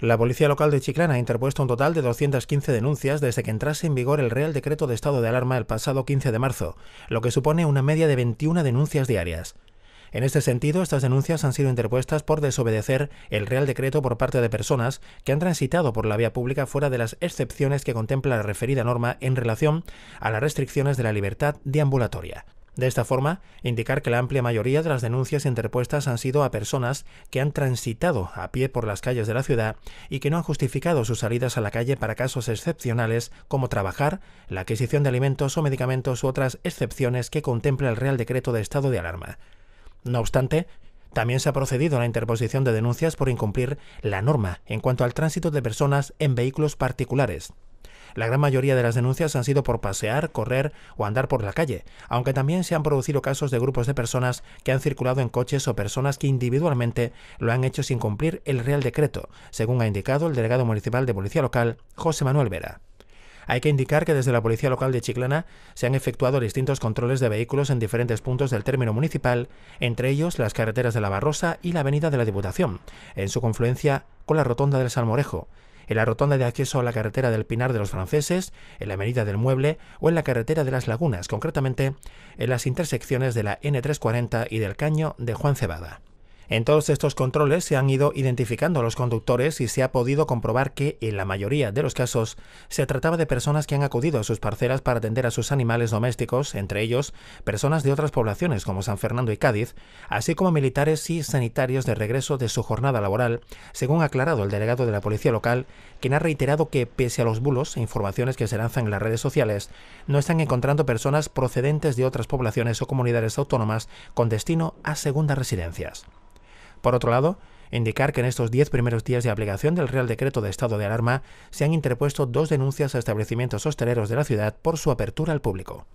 La Policía Local de Chiclana ha interpuesto un total de 215 denuncias desde que entrase en vigor el Real Decreto de Estado de Alarma el pasado 15 de marzo, lo que supone una media de 21 denuncias diarias. En este sentido, estas denuncias han sido interpuestas por desobedecer el Real Decreto por parte de personas que han transitado por la vía pública fuera de las excepciones que contempla la referida norma en relación a las restricciones de la libertad ambulatoria. De esta forma, indicar que la amplia mayoría de las denuncias interpuestas han sido a personas que han transitado a pie por las calles de la ciudad y que no han justificado sus salidas a la calle para casos excepcionales como trabajar, la adquisición de alimentos o medicamentos u otras excepciones que contempla el Real Decreto de Estado de Alarma. No obstante, también se ha procedido a la interposición de denuncias por incumplir la norma en cuanto al tránsito de personas en vehículos particulares. La gran mayoría de las denuncias han sido por pasear, correr o andar por la calle, aunque también se han producido casos de grupos de personas que han circulado en coches o personas que individualmente lo han hecho sin cumplir el Real Decreto, según ha indicado el delegado municipal de Policía Local, José Manuel Vera. Hay que indicar que desde la Policía Local de Chiclana se han efectuado distintos controles de vehículos en diferentes puntos del término municipal, entre ellos las carreteras de la Barrosa y la Avenida de la Diputación, en su confluencia con la Rotonda del Salmorejo en la rotonda de acceso a la carretera del Pinar de los Franceses, en la Avenida del Mueble o en la carretera de las Lagunas, concretamente en las intersecciones de la N340 y del Caño de Juan Cebada. En todos estos controles se han ido identificando a los conductores y se ha podido comprobar que, en la mayoría de los casos, se trataba de personas que han acudido a sus parcelas para atender a sus animales domésticos, entre ellos personas de otras poblaciones como San Fernando y Cádiz, así como militares y sanitarios de regreso de su jornada laboral, según ha aclarado el delegado de la policía local, quien ha reiterado que, pese a los bulos e informaciones que se lanzan en las redes sociales, no están encontrando personas procedentes de otras poblaciones o comunidades autónomas con destino a segundas residencias. Por otro lado, indicar que en estos 10 primeros días de aplicación del Real Decreto de Estado de Alarma se han interpuesto dos denuncias a establecimientos hosteleros de la ciudad por su apertura al público.